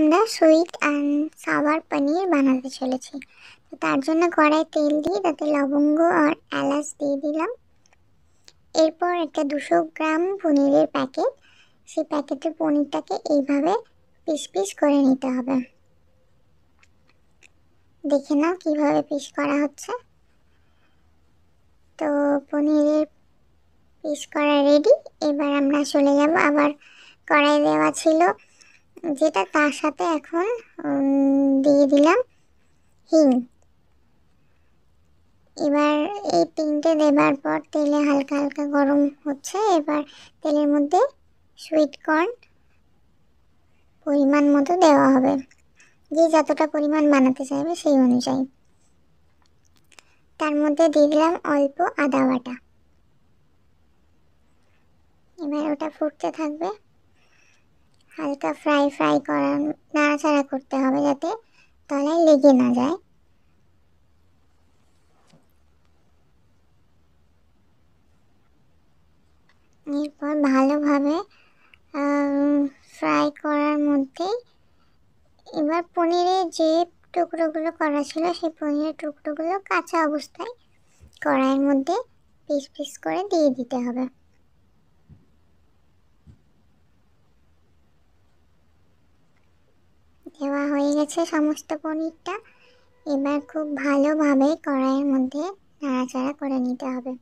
আমরা sweet and সাবার পনির বানাতে চলেছি তো তার জন্য কড়াই তেল দিয়ে তাতে লবঙ্গ আর এলাচ দিয়ে দিলাম এরপর একটা দুশো গ্রাম পনিরের প্যাকেট সেই প্যাকেটের পনিরটাকে এইভাবে পিস পিস করে নিতে হবে দেখে নাও কীভাবে পিস করা হচ্ছে তো পনিরের পিস করা রেডি এবার আমরা চলে যাব আবার কড়াই দেওয়া ছিল যেটা তার সাথে এখন দিয়ে দিলাম হিং এবার এই তিনটে দেবার পর তেলে হালকা হালকা গরম হচ্ছে এবার তেলের মধ্যে সুইট কর্ন পরিমাণ মতো দেওয়া হবে যে যতটা পরিমাণ বানাতে চাইবে সেই অনুযায়ী তার মধ্যে দিয়ে দিলাম অল্প আদা বাটা এবার ওটা ফুটতে থাকবে হালকা ফ্রাই ফ্রাই করা নাড়াচাড়া করতে হবে যাতে তলায় লেগে না যায় এরপর ভালোভাবে ফ্রাই করার মধ্যেই এবার পনিরের যে টুকরোগুলো করা ছিল সেই পনিরের টুকরোগুলো কাঁচা অবস্থায় কড়াইয়ের মধ্যে পিস পিস করে দিয়ে দিতে হবে দেওয়া হয়ে গেছে সমস্ত পনিরটা এবার খুব ভালোভাবে কড়াইয়ের মধ্যে নাড়াচাড়া করে নিতে হবে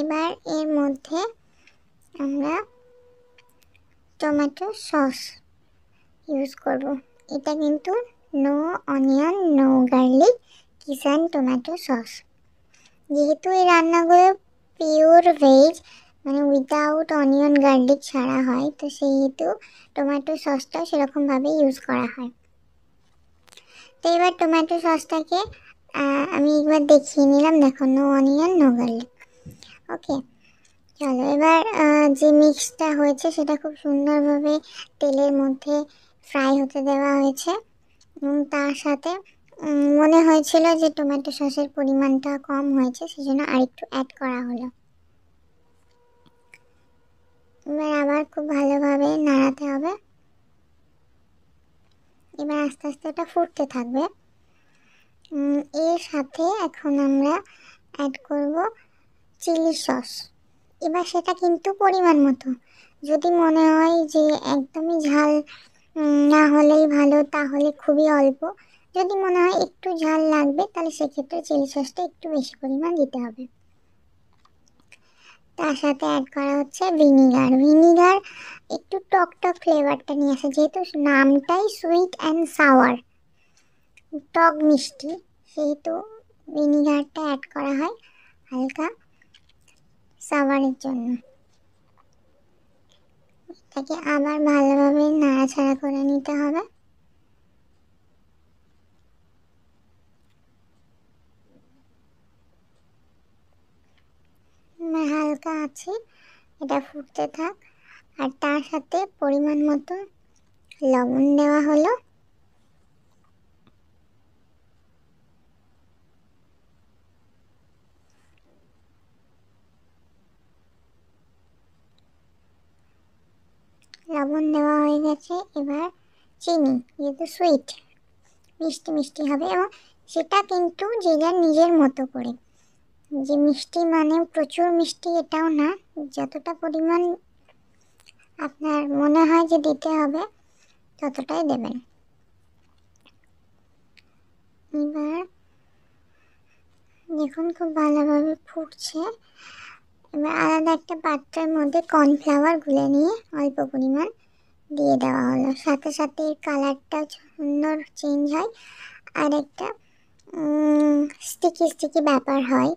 এবার এর মধ্যে আমরা টমেটো সস ইউজ করব এটা কিন্তু no onion no garlic Kissan tomato sauce যেহেতু এই রান্নাগুলো ভেজ মানে উইদাউট অনিয়ন গার্লিক ছাড়া হয় তো সেহেতু টমেটো সসটা সেরকমভাবে ইউজ করা হয় তো এবার টমেটো সসটাকে আমি একবার দেখিয়ে নিলাম দেখো no onion no garlic okay চলো এবার যে মিক্সটা হয়েছে সেটা খুব সুন্দরভাবে তেলের মধ্যে ফ্রাই হতে দেওয়া হয়েছে এবং তার সাথে মনে হয়েছিল যে টমেটো সসের পরিমাণটা কম হয়েছে সেজন্য আরেকটু অ্যাড করা হলো এবার আবার খুব ভালোভাবে নাড়াতে হবে এবার আস্তে আস্তে এটা ফুটতে থাকবে এর সাথে এখন আমরা অ্যাড করব চিলি সস এবার সেটা কিন্তু পরিমাণ মতো যদি মনে হয় যে একদমই ঝাল না হলেই ভালো তাহলে খুবই অল্প যদি মনে হয় একটু ঝাল লাগবে তাহলে সেক্ষেত্রে চিলি সসটা একটু বেশি পরিমাণ দিতে হবে তার সাথে অ্যাড করা হচ্ছে ভিনিগার ভিনিগার একটু টক টক ফ্লেভারটা নিয়ে আসে যেহেতু নামটাই সুইট অ্যান্ড সাওয়ার টক মিষ্টি সেহেতু ভিনিগারটা অ্যাড করা হয় হালকা সাওয়ারের জন্য এটাকে আবার ভালোভাবে নাড়াছাড়া করে নিতে হবে ঢাকা আছে এটা ফুটতে থাক আর তার সাথে পরিমাণ মতো লবণ দেওয়া হলো লবণ দেওয়া হয়ে গেছে এবার চিনি যেহেতু সুইট মিষ্টি মিষ্টি হবে এবং সেটা কিন্তু যে যার নিজের মতো করে যে মিষ্টি মানে প্রচুর মিষ্টি এটাও না যতটা পরিমাণ আপনার মনে হয় যে দিতে হবে ততটাই দেবেন এবার দেখুন খুব ভালোভাবে ফুটছে এবার আলাদা একটা পাত্রের মধ্যে কর্নফ্লাওয়ার গুলে নিয়ে অল্প পরিমাণ দিয়ে দেওয়া হলো সাথে সাথে কালারটা সুন্দর চেঞ্জ হয় আর একটা স্টিকি স্টিকি ব্যাপার হয়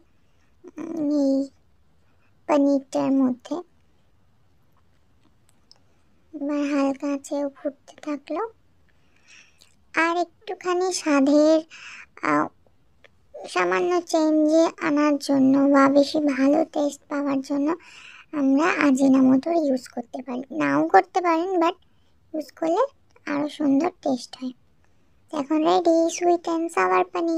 পানিটার মধ্যে হালকা চেয়েও ফুটতে থাকলো আর একটুখানি স্বাদের সামান্য চেঞ্জে আনার জন্য বা বেশি ভালো টেস্ট পাওয়ার জন্য আমরা আজিনা মতো ইউজ করতে পারি নাও করতে পারেন বাট ইউজ করলে আরও সুন্দর টেস্ট হয় এখন রেডি সুইট অ্যান্ড সাওয়ার পানি